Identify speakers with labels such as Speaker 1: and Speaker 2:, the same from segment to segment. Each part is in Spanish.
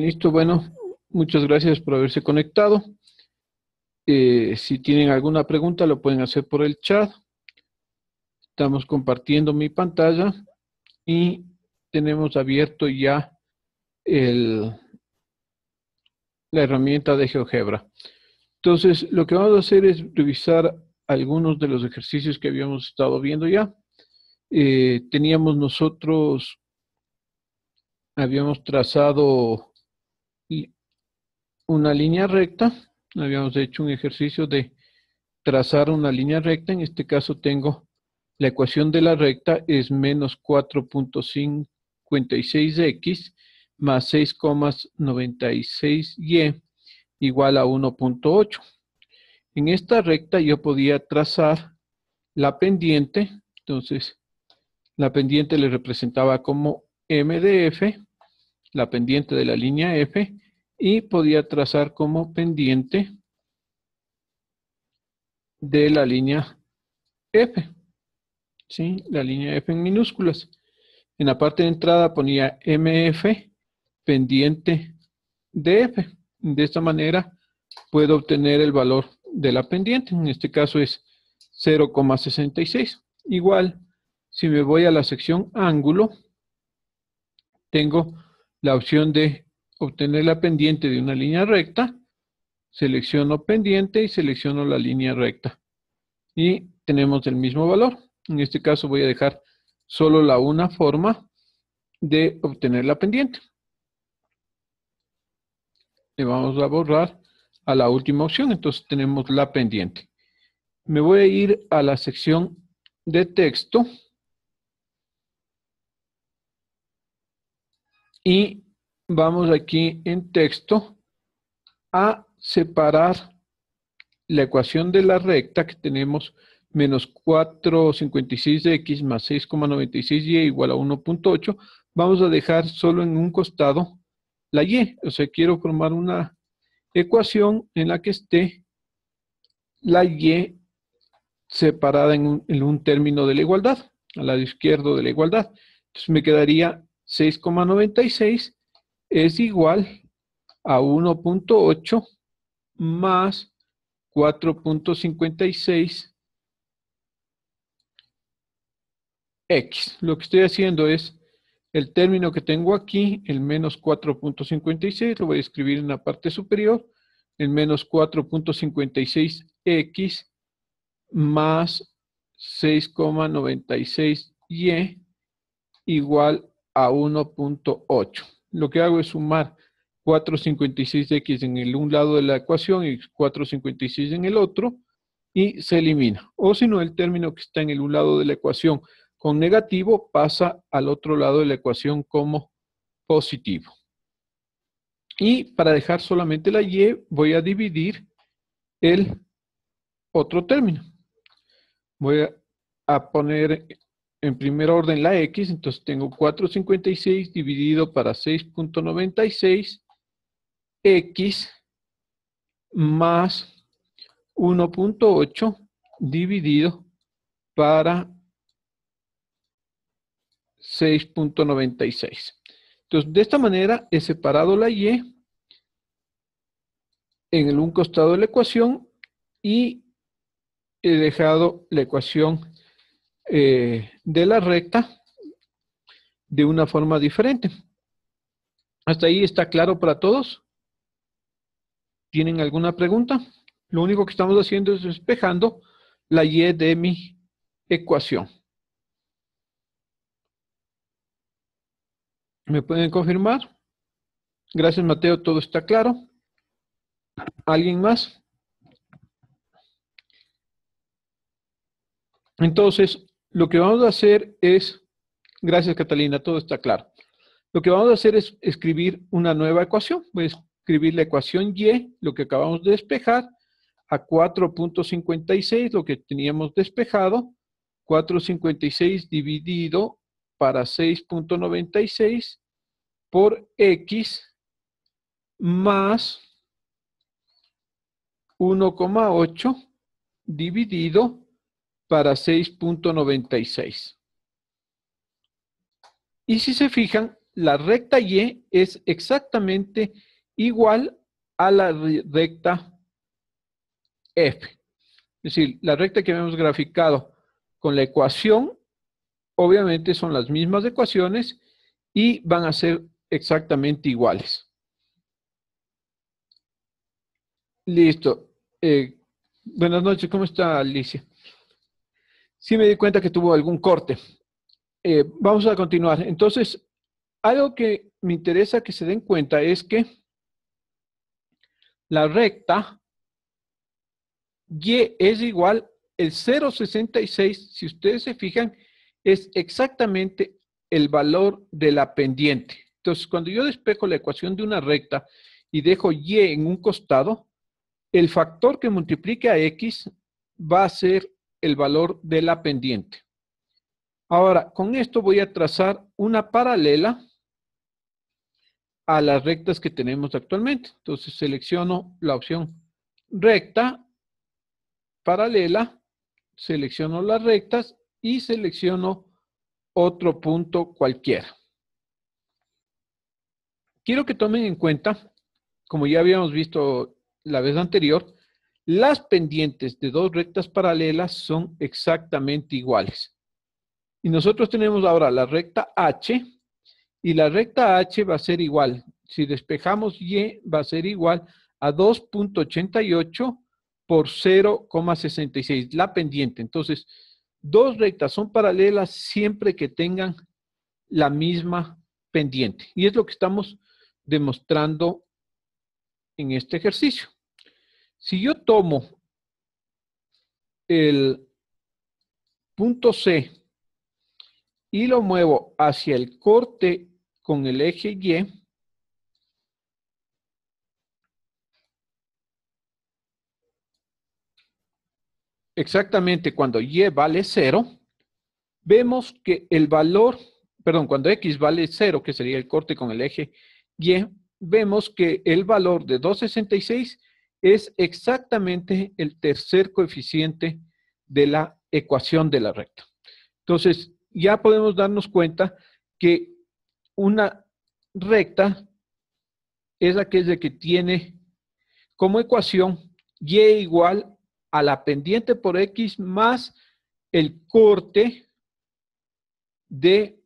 Speaker 1: Listo, bueno, muchas gracias por haberse conectado. Eh, si tienen alguna pregunta, lo pueden hacer por el chat. Estamos compartiendo mi pantalla y tenemos abierto ya el, la herramienta de GeoGebra. Entonces, lo que vamos a hacer es revisar algunos de los ejercicios que habíamos estado viendo ya. Eh, teníamos nosotros, habíamos trazado y una línea recta. Habíamos hecho un ejercicio de trazar una línea recta. En este caso tengo la ecuación de la recta es menos 4.56x más 6,96y igual a 1.8. En esta recta yo podía trazar la pendiente, entonces la pendiente le representaba como MDF la pendiente de la línea F y podía trazar como pendiente de la línea F. ¿sí? La línea F en minúsculas. En la parte de entrada ponía MF pendiente de F. De esta manera puedo obtener el valor de la pendiente. En este caso es 0,66. Igual, si me voy a la sección ángulo, tengo la opción de obtener la pendiente de una línea recta, selecciono pendiente y selecciono la línea recta. Y tenemos el mismo valor. En este caso voy a dejar solo la una forma de obtener la pendiente. Le vamos a borrar a la última opción, entonces tenemos la pendiente. Me voy a ir a la sección de texto y vamos aquí en texto a separar la ecuación de la recta que tenemos menos 4,56 de x más 6,96 y e igual a 1.8, vamos a dejar solo en un costado la y. O sea, quiero formar una ecuación en la que esté la y separada en un, en un término de la igualdad, al lado izquierdo de la igualdad. Entonces me quedaría 6,96 es igual a 1.8 más 4.56 x. Lo que estoy haciendo es el término que tengo aquí, el menos 4.56, lo voy a escribir en la parte superior, el menos 4.56x más 6,96y igual a a 1.8. Lo que hago es sumar 456x en el un lado de la ecuación y 456 en el otro y se elimina. O si no, el término que está en el un lado de la ecuación con negativo pasa al otro lado de la ecuación como positivo. Y para dejar solamente la y, voy a dividir el otro término. Voy a poner en primer orden la X, entonces tengo 456 dividido para 6.96 X más 1.8 dividido para 6.96. Entonces, de esta manera he separado la Y en el un costado de la ecuación y he dejado la ecuación eh, de la recta de una forma diferente. ¿Hasta ahí está claro para todos? ¿Tienen alguna pregunta? Lo único que estamos haciendo es despejando la Y de mi ecuación. ¿Me pueden confirmar? Gracias Mateo, todo está claro. ¿Alguien más? Entonces, lo que vamos a hacer es, gracias Catalina, todo está claro. Lo que vamos a hacer es escribir una nueva ecuación. Voy a escribir la ecuación Y, lo que acabamos de despejar, a 4.56, lo que teníamos despejado, 4.56 dividido para 6.96 por X más 1,8 dividido para 6.96. Y si se fijan, la recta Y es exactamente igual a la recta F. Es decir, la recta que hemos graficado con la ecuación, obviamente son las mismas ecuaciones y van a ser exactamente iguales. Listo. Eh, buenas noches, ¿cómo está Alicia? Sí me di cuenta que tuvo algún corte. Eh, vamos a continuar. Entonces, algo que me interesa que se den cuenta es que la recta Y es igual el 0.66, si ustedes se fijan, es exactamente el valor de la pendiente. Entonces, cuando yo despejo la ecuación de una recta y dejo Y en un costado, el factor que multiplique a X va a ser el valor de la pendiente. Ahora, con esto voy a trazar una paralela a las rectas que tenemos actualmente. Entonces selecciono la opción recta, paralela, selecciono las rectas y selecciono otro punto cualquiera. Quiero que tomen en cuenta, como ya habíamos visto la vez anterior, las pendientes de dos rectas paralelas son exactamente iguales. Y nosotros tenemos ahora la recta H y la recta H va a ser igual. Si despejamos Y va a ser igual a 2.88 por 0,66, la pendiente. Entonces, dos rectas son paralelas siempre que tengan la misma pendiente. Y es lo que estamos demostrando en este ejercicio. Si yo tomo el punto C y lo muevo hacia el corte con el eje Y, exactamente cuando Y vale 0, vemos que el valor, perdón, cuando X vale 0, que sería el corte con el eje Y, vemos que el valor de 266 es exactamente el tercer coeficiente de la ecuación de la recta. Entonces, ya podemos darnos cuenta que una recta es aquella que tiene como ecuación y e igual a la pendiente por x más el corte de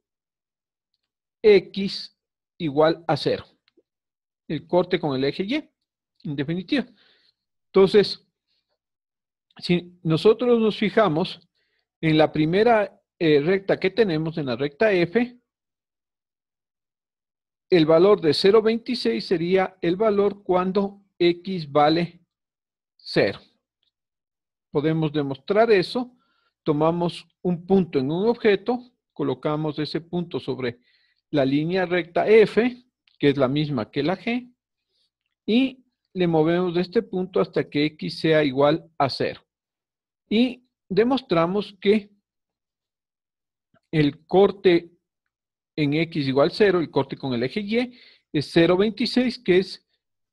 Speaker 1: x igual a cero. El corte con el eje y, en definitiva. Entonces, si nosotros nos fijamos en la primera eh, recta que tenemos, en la recta F, el valor de 0.26 sería el valor cuando X vale 0. Podemos demostrar eso. Tomamos un punto en un objeto, colocamos ese punto sobre la línea recta F, que es la misma que la G, y le movemos de este punto hasta que x sea igual a 0. Y demostramos que el corte en x igual a 0, el corte con el eje y, es 0,26, que es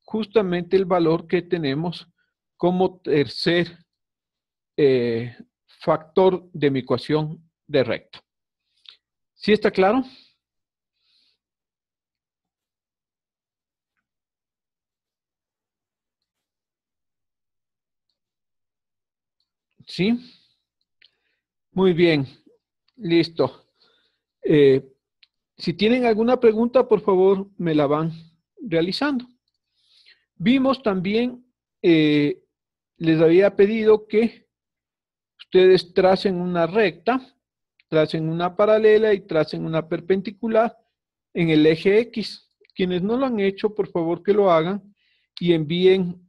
Speaker 1: justamente el valor que tenemos como tercer eh, factor de mi ecuación de recto. ¿Sí está claro? ¿Sí? Muy bien. Listo. Eh, si tienen alguna pregunta, por favor, me la van realizando. Vimos también, eh, les había pedido que ustedes tracen una recta, tracen una paralela y tracen una perpendicular en el eje X. Quienes no lo han hecho, por favor que lo hagan y envíen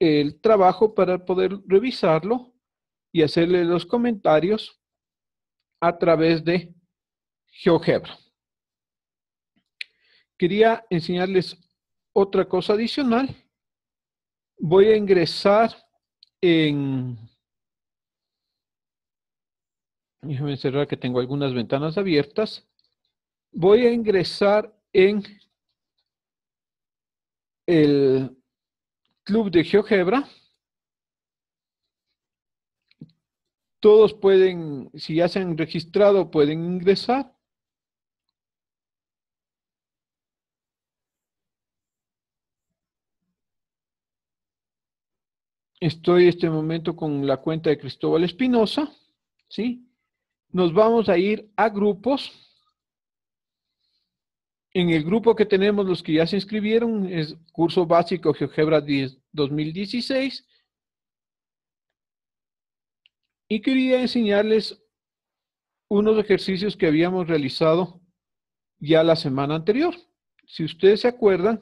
Speaker 1: el trabajo para poder revisarlo y hacerle los comentarios a través de GeoGebra. Quería enseñarles otra cosa adicional. Voy a ingresar en... Déjenme cerrar que tengo algunas ventanas abiertas. Voy a ingresar en el club de GeoGebra Todos pueden, si ya se han registrado, pueden ingresar. Estoy este momento con la cuenta de Cristóbal Espinosa, ¿sí? Nos vamos a ir a grupos. En el grupo que tenemos los que ya se inscribieron es curso básico GeoGebra 10, 2016 y quería enseñarles unos ejercicios que habíamos realizado ya la semana anterior. Si ustedes se acuerdan,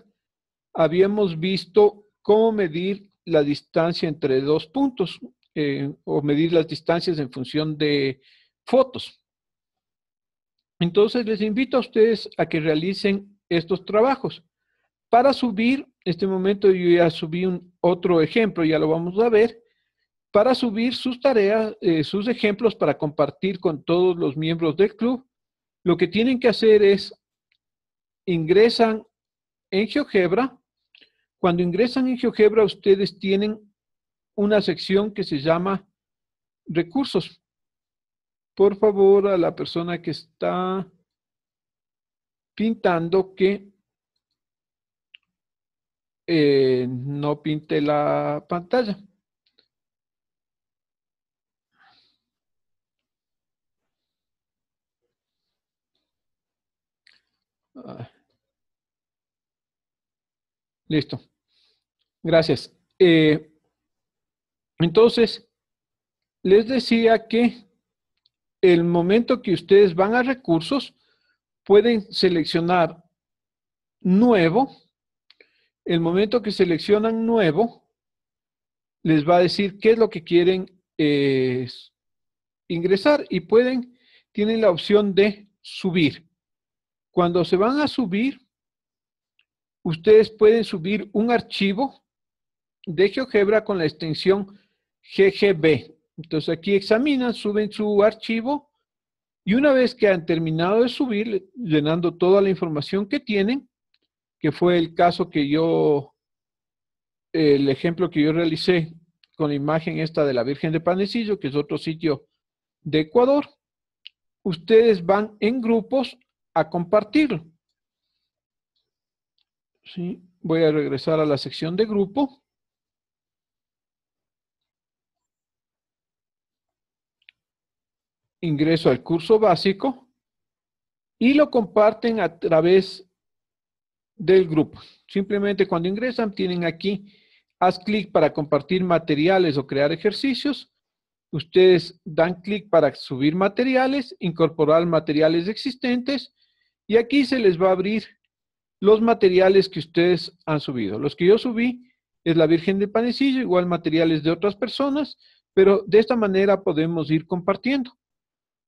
Speaker 1: habíamos visto cómo medir la distancia entre dos puntos eh, o medir las distancias en función de fotos. Entonces, les invito a ustedes a que realicen estos trabajos. Para subir, en este momento yo ya subí un otro ejemplo, ya lo vamos a ver, para subir sus tareas, eh, sus ejemplos para compartir con todos los miembros del club. Lo que tienen que hacer es ingresan en GeoGebra. Cuando ingresan en GeoGebra, ustedes tienen una sección que se llama recursos. Por favor, a la persona que está pintando que eh, no pinte la pantalla. Listo. Gracias. Eh, entonces, les decía que el momento que ustedes van a recursos, pueden seleccionar nuevo. El momento que seleccionan nuevo, les va a decir qué es lo que quieren eh, ingresar y pueden, tienen la opción de subir. Cuando se van a subir, ustedes pueden subir un archivo de GeoGebra con la extensión GGB. Entonces aquí examinan, suben su archivo y una vez que han terminado de subir, llenando toda la información que tienen, que fue el caso que yo, el ejemplo que yo realicé con la imagen esta de la Virgen de Panecillo, que es otro sitio de Ecuador, ustedes van en grupos a compartirlo. ¿Sí? Voy a regresar a la sección de grupo. Ingreso al curso básico y lo comparten a través del grupo. Simplemente cuando ingresan tienen aquí, haz clic para compartir materiales o crear ejercicios. Ustedes dan clic para subir materiales, incorporar materiales existentes y aquí se les va a abrir los materiales que ustedes han subido. Los que yo subí es la Virgen del Panecillo, igual materiales de otras personas, pero de esta manera podemos ir compartiendo.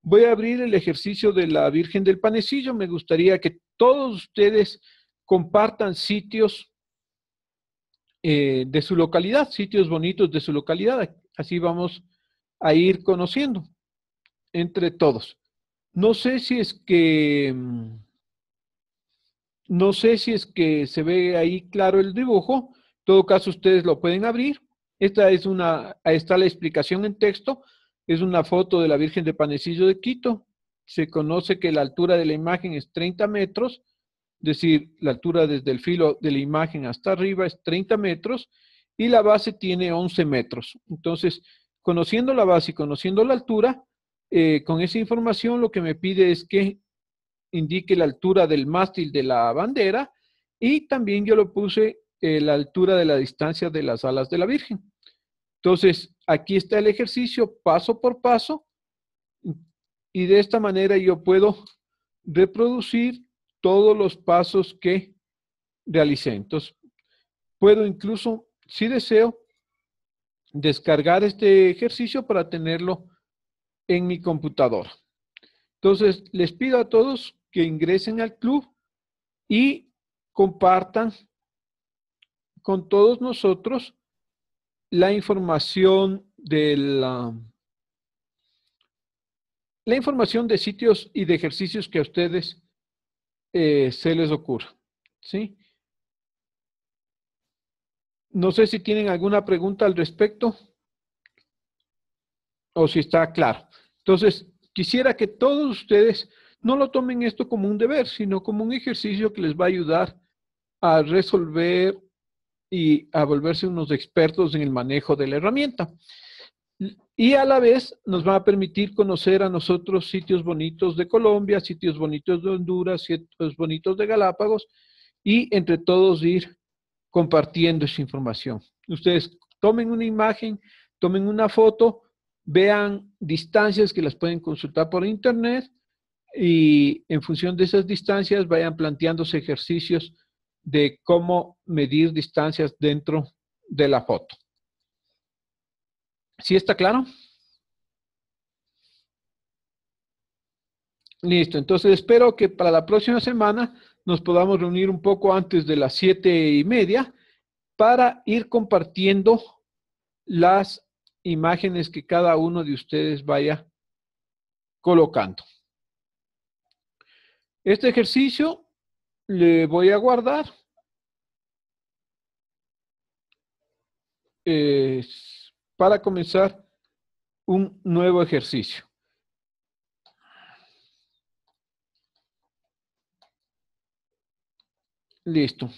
Speaker 1: Voy a abrir el ejercicio de la Virgen del Panecillo. Me gustaría que todos ustedes compartan sitios eh, de su localidad, sitios bonitos de su localidad. Así vamos a ir conociendo entre todos. No sé si es que... Mm, no sé si es que se ve ahí claro el dibujo. En todo caso, ustedes lo pueden abrir. Esta es una, ahí está la explicación en texto. Es una foto de la Virgen de Panecillo de Quito. Se conoce que la altura de la imagen es 30 metros, es decir, la altura desde el filo de la imagen hasta arriba es 30 metros y la base tiene 11 metros. Entonces, conociendo la base y conociendo la altura, eh, con esa información lo que me pide es que indique la altura del mástil de la bandera y también yo lo puse eh, la altura de la distancia de las alas de la Virgen. Entonces, aquí está el ejercicio paso por paso y de esta manera yo puedo reproducir todos los pasos que realicé. Entonces, puedo incluso, si deseo, descargar este ejercicio para tenerlo en mi computadora. Entonces, les pido a todos que ingresen al club y compartan con todos nosotros la información de la, la información de sitios y de ejercicios que a ustedes eh, se les ocurra. ¿sí? No sé si tienen alguna pregunta al respecto o si está claro. Entonces, quisiera que todos ustedes no lo tomen esto como un deber, sino como un ejercicio que les va a ayudar a resolver y a volverse unos expertos en el manejo de la herramienta. Y a la vez nos va a permitir conocer a nosotros sitios bonitos de Colombia, sitios bonitos de Honduras, sitios bonitos de Galápagos y entre todos ir compartiendo esa información. Ustedes tomen una imagen, tomen una foto, vean distancias que las pueden consultar por internet y en función de esas distancias vayan planteándose ejercicios de cómo medir distancias dentro de la foto. ¿Sí está claro? Listo, entonces espero que para la próxima semana nos podamos reunir un poco antes de las siete y media para ir compartiendo las imágenes que cada uno de ustedes vaya colocando. Este ejercicio le voy a guardar. Eh, para comenzar un nuevo ejercicio. Listo.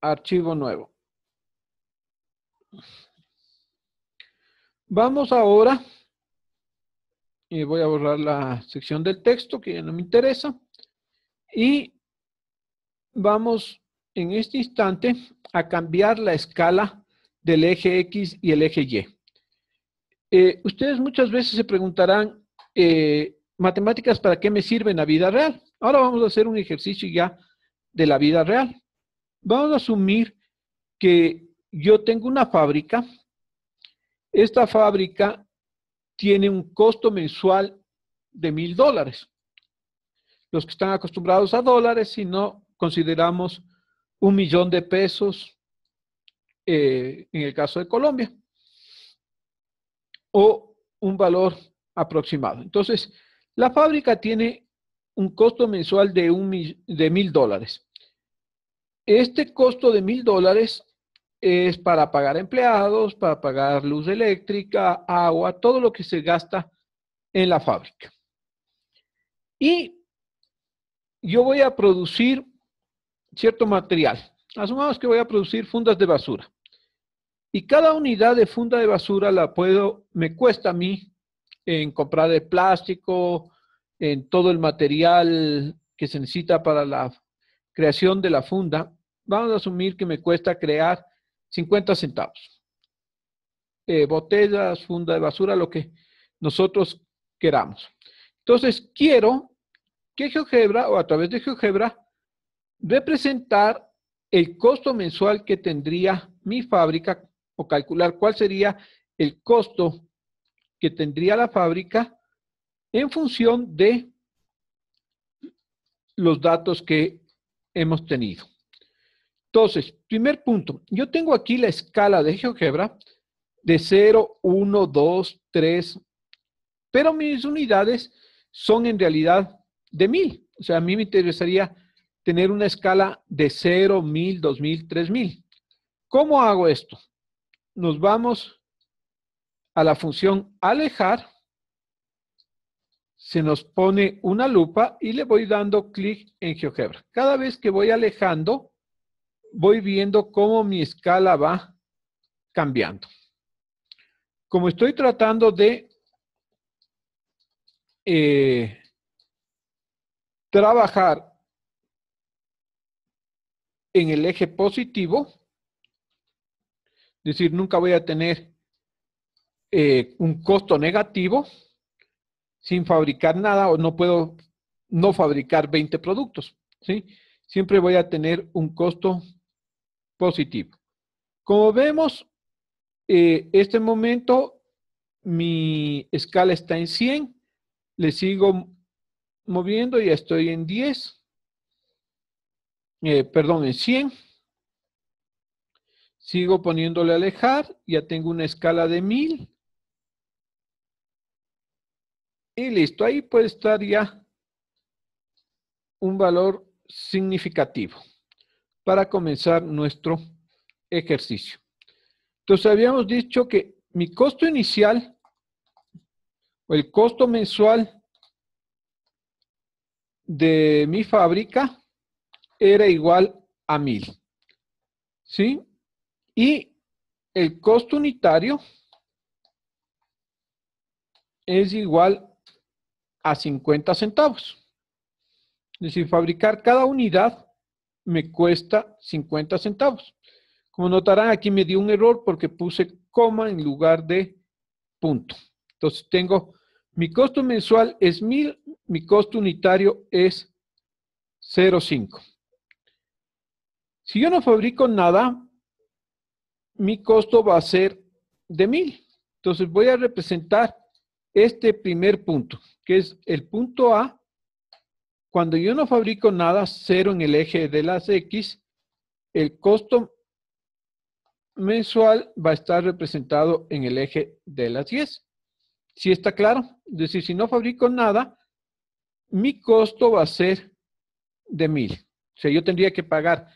Speaker 1: Archivo nuevo. Vamos ahora voy a borrar la sección del texto que ya no me interesa. Y vamos en este instante a cambiar la escala del eje X y el eje Y. Eh, ustedes muchas veces se preguntarán, eh, matemáticas, ¿para qué me sirve a la vida real? Ahora vamos a hacer un ejercicio ya de la vida real. Vamos a asumir que yo tengo una fábrica. Esta fábrica tiene un costo mensual de mil dólares. Los que están acostumbrados a dólares, si no consideramos un millón de pesos eh, en el caso de Colombia, o un valor aproximado. Entonces, la fábrica tiene un costo mensual de, un, de mil dólares. Este costo de mil dólares es para pagar empleados, para pagar luz eléctrica, agua, todo lo que se gasta en la fábrica. Y yo voy a producir cierto material. Asumamos que voy a producir fundas de basura. Y cada unidad de funda de basura la puedo, me cuesta a mí en comprar el plástico, en todo el material que se necesita para la creación de la funda. Vamos a asumir que me cuesta crear 50 centavos. Eh, botellas, funda de basura, lo que nosotros queramos. Entonces, quiero que GeoGebra o a través de GeoGebra representar el costo mensual que tendría mi fábrica o calcular cuál sería el costo que tendría la fábrica en función de los datos que hemos tenido. Entonces, primer punto, yo tengo aquí la escala de GeoGebra de 0, 1, 2, 3, pero mis unidades son en realidad de 1000. O sea, a mí me interesaría tener una escala de 0, 1000, 2000, 3000. ¿Cómo hago esto? Nos vamos a la función alejar, se nos pone una lupa y le voy dando clic en GeoGebra. Cada vez que voy alejando, voy viendo cómo mi escala va cambiando. Como estoy tratando de eh, trabajar en el eje positivo, es decir, nunca voy a tener eh, un costo negativo sin fabricar nada o no puedo no fabricar 20 productos, ¿sí? Siempre voy a tener un costo positivo. Como vemos, eh, este momento mi escala está en 100, le sigo moviendo, ya estoy en 10, eh, perdón, en 100. Sigo poniéndole alejar, ya tengo una escala de 1000. Y listo, ahí puede estar ya un valor significativo para comenzar nuestro ejercicio. Entonces habíamos dicho que mi costo inicial o el costo mensual de mi fábrica era igual a 1000. ¿Sí? Y el costo unitario es igual a 50 centavos. Es decir, fabricar cada unidad me cuesta 50 centavos. Como notarán, aquí me dio un error porque puse coma en lugar de punto. Entonces tengo, mi costo mensual es 1000, mi costo unitario es 0,5. Si yo no fabrico nada, mi costo va a ser de 1000. Entonces voy a representar este primer punto, que es el punto A, cuando yo no fabrico nada cero en el eje de las X, el costo mensual va a estar representado en el eje de las 10. ¿Sí está claro? Es decir, si no fabrico nada, mi costo va a ser de 1000. O sea, yo tendría que pagar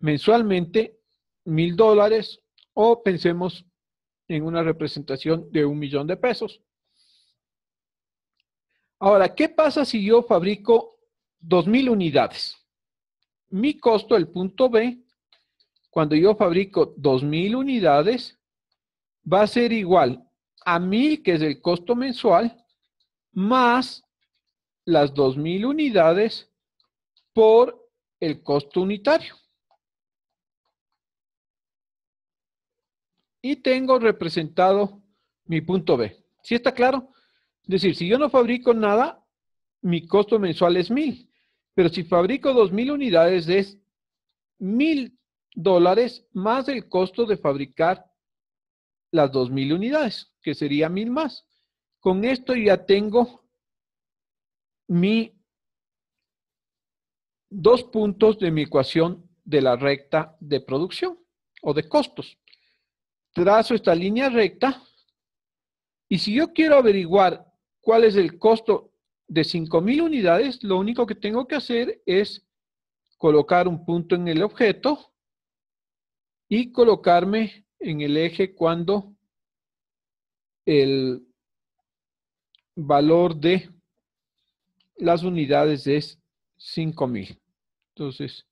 Speaker 1: mensualmente 1000 dólares o pensemos en una representación de un millón de pesos. Ahora, ¿qué pasa si yo fabrico 2.000 unidades. Mi costo, el punto B, cuando yo fabrico 2.000 unidades, va a ser igual a 1.000, que es el costo mensual, más las 2.000 unidades por el costo unitario. Y tengo representado mi punto B. ¿Sí está claro? Es decir, si yo no fabrico nada, mi costo mensual es 1.000. Pero si fabrico 2.000 unidades es 1.000 dólares más el costo de fabricar las 2.000 unidades, que sería 1.000 más. Con esto ya tengo mi dos puntos de mi ecuación de la recta de producción o de costos. Trazo esta línea recta y si yo quiero averiguar cuál es el costo de 5.000 unidades, lo único que tengo que hacer es colocar un punto en el objeto y colocarme en el eje cuando el valor de las unidades es 5.000. Entonces,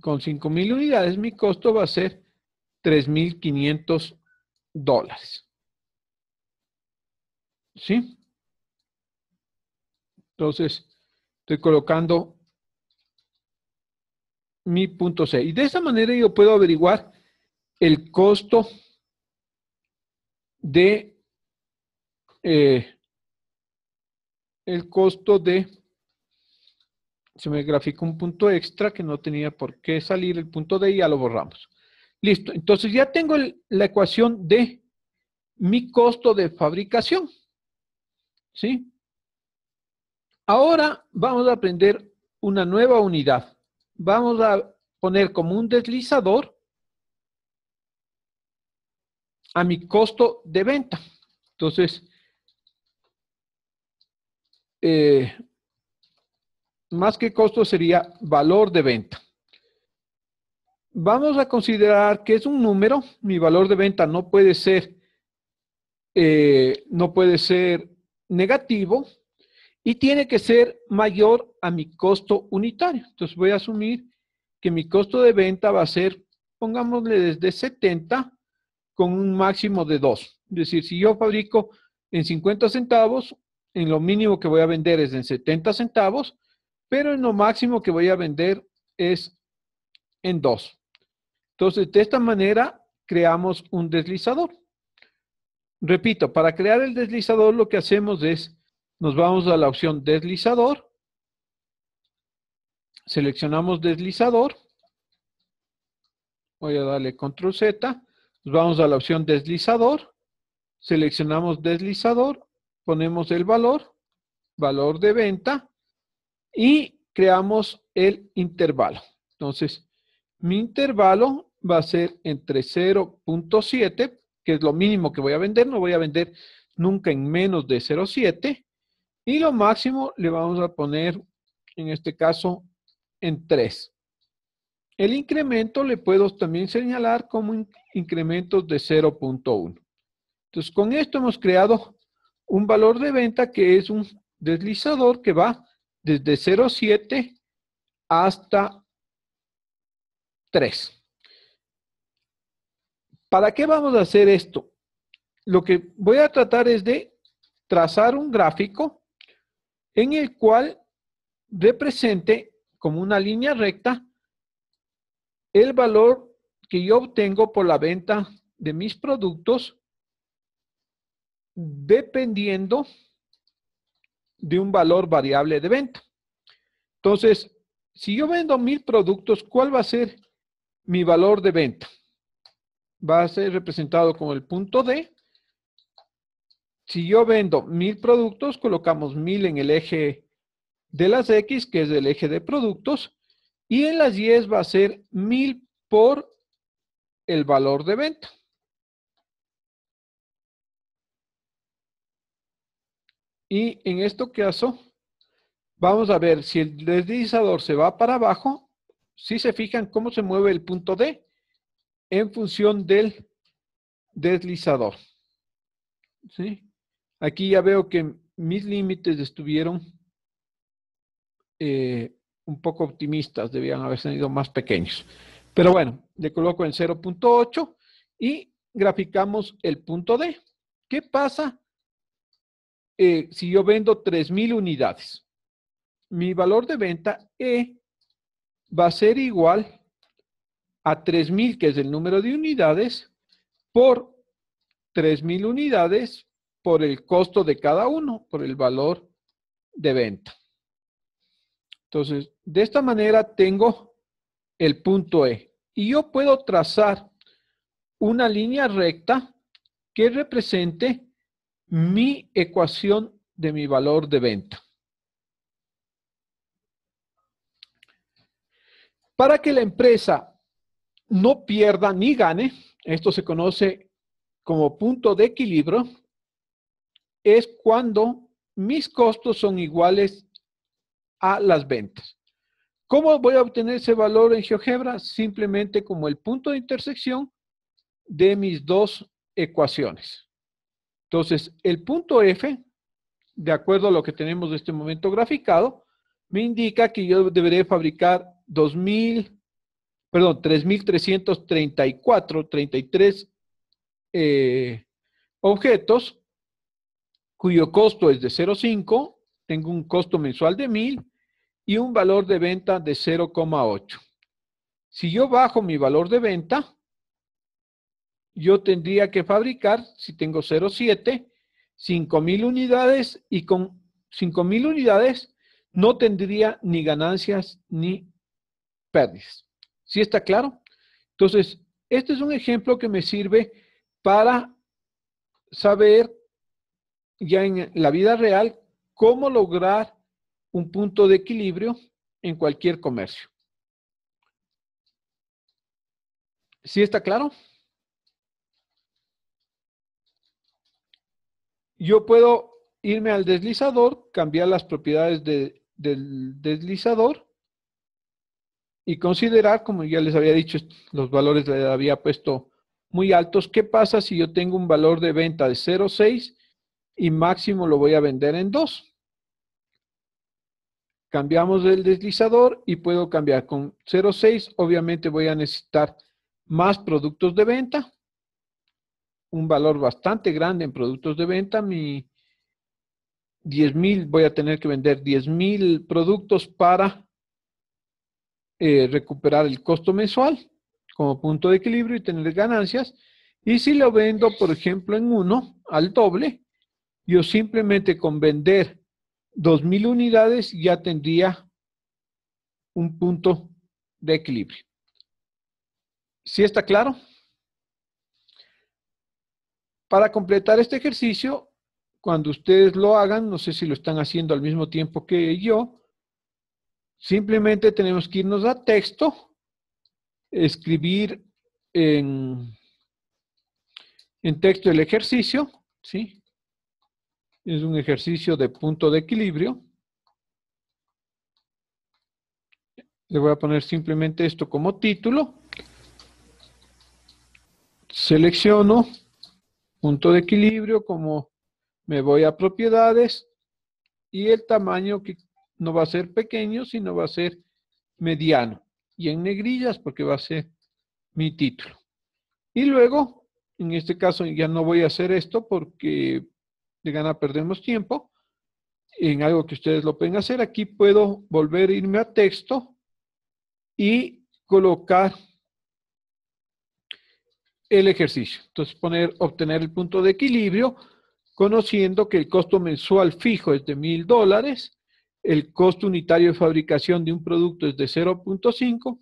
Speaker 1: con 5.000 unidades mi costo va a ser 3.500 dólares. ¿Sí? Entonces, estoy colocando mi punto C. Y de esa manera yo puedo averiguar el costo de eh, el costo de se me graficó un punto extra que no tenía por qué salir el punto D y ya lo borramos. Listo, entonces ya tengo la ecuación de mi costo de fabricación. ¿Sí? Ahora vamos a aprender una nueva unidad. Vamos a poner como un deslizador a mi costo de venta. Entonces, eh, más que costo sería valor de venta. Vamos a considerar que es un número, mi valor de venta no puede ser, eh, no puede ser negativo y tiene que ser mayor a mi costo unitario. Entonces voy a asumir que mi costo de venta va a ser, pongámosle desde 70 con un máximo de 2. Es decir, si yo fabrico en 50 centavos, en lo mínimo que voy a vender es en 70 centavos, pero en lo máximo que voy a vender es en 2. Entonces, de esta manera creamos un deslizador. Repito, para crear el deslizador lo que hacemos es, nos vamos a la opción deslizador, seleccionamos deslizador, voy a darle control Z, nos vamos a la opción deslizador, seleccionamos deslizador, ponemos el valor, valor de venta y creamos el intervalo. Entonces, mi intervalo va a ser entre 0.7 que es lo mínimo que voy a vender, no voy a vender nunca en menos de 0,7 y lo máximo le vamos a poner, en este caso, en 3. El incremento le puedo también señalar como incrementos de 0.1. Entonces, con esto hemos creado un valor de venta que es un deslizador que va desde 0.7 hasta 3. ¿Para qué vamos a hacer esto? Lo que voy a tratar es de trazar un gráfico en el cual represente como una línea recta el valor que yo obtengo por la venta de mis productos dependiendo de un valor variable de venta. Entonces, si yo vendo mil productos, ¿cuál va a ser mi valor de venta? va a ser representado con el punto D. Si yo vendo mil productos, colocamos mil en el eje de las X, que es el eje de productos, y en las Y va a ser mil por el valor de venta. Y en este caso, vamos a ver si el deslizador se va para abajo, si se fijan cómo se mueve el punto D, en función del deslizador. ¿Sí? Aquí ya veo que mis límites estuvieron eh, un poco optimistas, debían haber sido más pequeños. Pero bueno, le coloco en 0.8 y graficamos el punto D. ¿Qué pasa eh, si yo vendo 3.000 unidades? Mi valor de venta E va a ser igual a 3.000, que es el número de unidades, por 3.000 unidades por el costo de cada uno, por el valor de venta. Entonces, de esta manera tengo el punto E. Y yo puedo trazar una línea recta que represente mi ecuación de mi valor de venta. Para que la empresa no pierda ni gane, esto se conoce como punto de equilibrio, es cuando mis costos son iguales a las ventas. ¿Cómo voy a obtener ese valor en GeoGebra? Simplemente como el punto de intersección de mis dos ecuaciones. Entonces, el punto F, de acuerdo a lo que tenemos de este momento graficado, me indica que yo debería fabricar 2000 perdón, 3.334, 33 eh, objetos cuyo costo es de 0,5, tengo un costo mensual de 1.000 y un valor de venta de 0,8. Si yo bajo mi valor de venta, yo tendría que fabricar, si tengo 0,7, 5.000 unidades y con 5.000 unidades no tendría ni ganancias ni pérdidas. ¿Sí está claro? Entonces, este es un ejemplo que me sirve para saber ya en la vida real cómo lograr un punto de equilibrio en cualquier comercio. ¿Sí está claro? Yo puedo irme al deslizador, cambiar las propiedades del deslizador y considerar, como ya les había dicho, los valores les había puesto muy altos. ¿Qué pasa si yo tengo un valor de venta de 0,6 y máximo lo voy a vender en 2? Cambiamos el deslizador y puedo cambiar con 0,6. Obviamente voy a necesitar más productos de venta. Un valor bastante grande en productos de venta. Mi 10.000, voy a tener que vender 10.000 productos para eh, recuperar el costo mensual como punto de equilibrio y tener ganancias. Y si lo vendo, por ejemplo, en uno al doble, yo simplemente con vender 2.000 unidades ya tendría un punto de equilibrio. ¿Sí está claro? Para completar este ejercicio, cuando ustedes lo hagan, no sé si lo están haciendo al mismo tiempo que yo, Simplemente tenemos que irnos a texto, escribir en, en texto el ejercicio, ¿sí? Es un ejercicio de punto de equilibrio. Le voy a poner simplemente esto como título. Selecciono punto de equilibrio como me voy a propiedades y el tamaño que no va a ser pequeño, sino va a ser mediano. Y en negrillas porque va a ser mi título. Y luego, en este caso ya no voy a hacer esto porque de gana perdemos tiempo. En algo que ustedes lo pueden hacer, aquí puedo volver a irme a texto y colocar el ejercicio. Entonces poner, obtener el punto de equilibrio, conociendo que el costo mensual fijo es de mil dólares el costo unitario de fabricación de un producto es de 0.5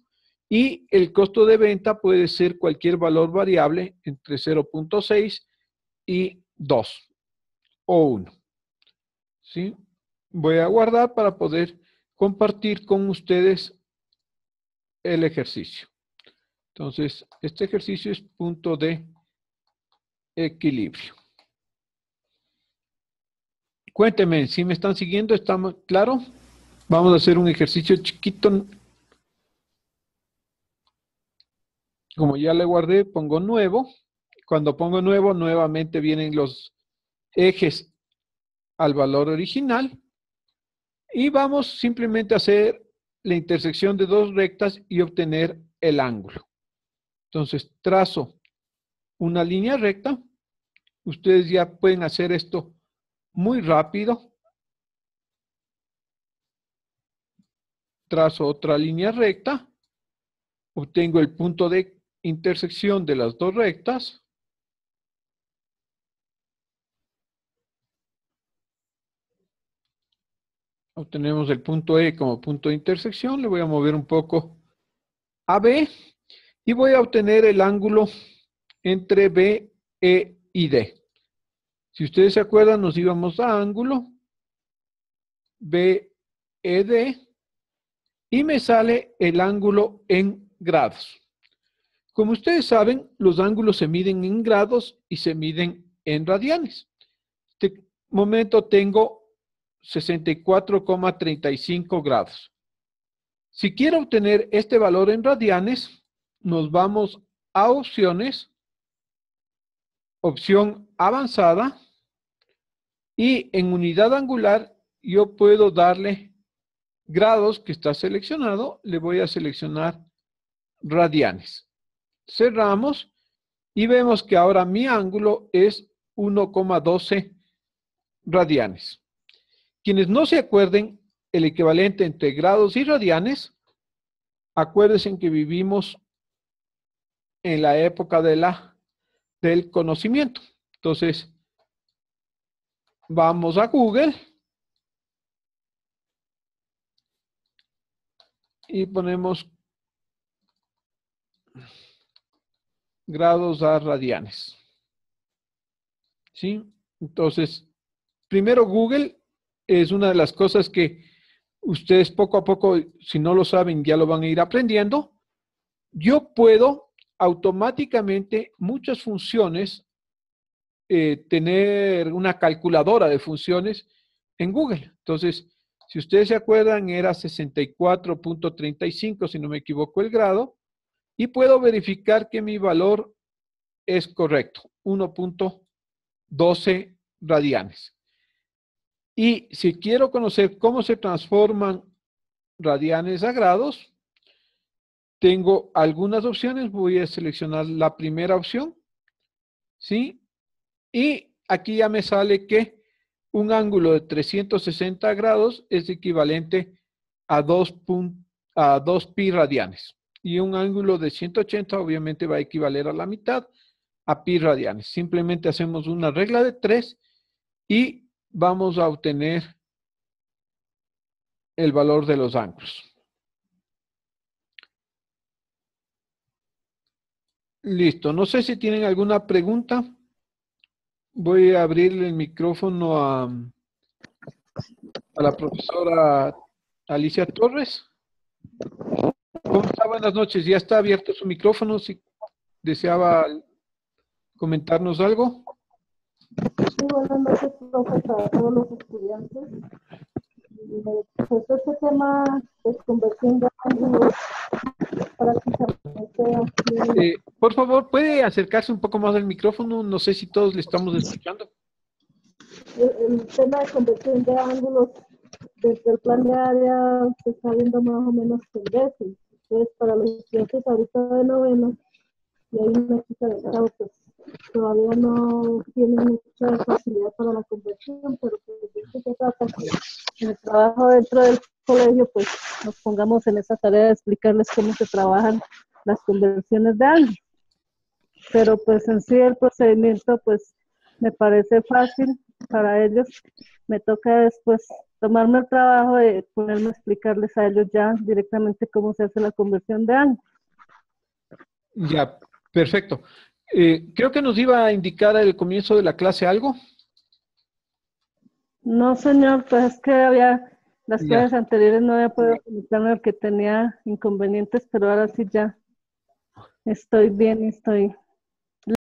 Speaker 1: y el costo de venta puede ser cualquier valor variable entre 0.6 y 2 o 1. Voy a guardar para poder compartir con ustedes el ejercicio. Entonces, este ejercicio es punto de equilibrio. Cuénteme, si me están siguiendo, ¿estamos claro? Vamos a hacer un ejercicio chiquito. Como ya le guardé, pongo nuevo. Cuando pongo nuevo, nuevamente vienen los ejes al valor original. Y vamos simplemente a hacer la intersección de dos rectas y obtener el ángulo. Entonces, trazo una línea recta. Ustedes ya pueden hacer esto muy rápido, trazo otra línea recta, obtengo el punto de intersección de las dos rectas, obtenemos el punto E como punto de intersección, le voy a mover un poco a B y voy a obtener el ángulo entre B, E y D. Si ustedes se acuerdan, nos íbamos a ángulo, BED, y me sale el ángulo en grados. Como ustedes saben, los ángulos se miden en grados y se miden en radianes. En este momento tengo 64,35 grados. Si quiero obtener este valor en radianes, nos vamos a opciones, opción avanzada, y en unidad angular yo puedo darle grados que está seleccionado, le voy a seleccionar radianes. Cerramos y vemos que ahora mi ángulo es 1,12 radianes. Quienes no se acuerden el equivalente entre grados y radianes, acuérdense que vivimos en la época de la, del conocimiento. Entonces, Vamos a Google. Y ponemos grados a radianes. ¿Sí? Entonces, primero Google es una de las cosas que ustedes poco a poco, si no lo saben, ya lo van a ir aprendiendo. Yo puedo automáticamente muchas funciones eh, tener una calculadora de funciones en Google. Entonces, si ustedes se acuerdan, era 64.35, si no me equivoco, el grado. Y puedo verificar que mi valor es correcto, 1.12 radianes. Y si quiero conocer cómo se transforman radianes a grados, tengo algunas opciones. Voy a seleccionar la primera opción. ¿Sí? Y aquí ya me sale que un ángulo de 360 grados es equivalente a 2, a pi radianes. Y un ángulo de 180 obviamente va a equivaler a la mitad a pi radianes. Simplemente hacemos una regla de 3 y vamos a obtener el valor de los ángulos. Listo. No sé si tienen alguna pregunta voy a abrir el micrófono a, la profesora Alicia Torres. ¿Cómo está? Buenas noches. Ya está abierto su micrófono. Si deseaba comentarnos algo. Sí, buenas noches, profesora, todos los estudiantes. Eh, pues, este tema, pues conversión para. ángulos, eh, por favor, ¿puede acercarse un poco más al micrófono? No sé si todos le estamos escuchando. El, tema de conversión de ángulos desde el plan de área se está viendo más o menos en veces. Entonces, para los estudiantes ahorita de noveno, y hay una chica de octavo pues todavía no tienen mucha facilidad para la conversión, pero pues, se trata que en el trabajo dentro del colegio, pues nos pongamos en esa tarea de explicarles cómo se trabajan las conversiones de año. Pero pues en sí el procedimiento pues me parece fácil para ellos. Me toca después tomarme el trabajo de ponerme a explicarles a ellos ya directamente cómo se hace la conversión de algo Ya, perfecto. Eh, creo que nos iba a indicar al comienzo de la clase algo. No, señor, pues es que había las clases anteriores no había podido comunicarme que tenía inconvenientes, pero ahora sí ya Estoy bien, estoy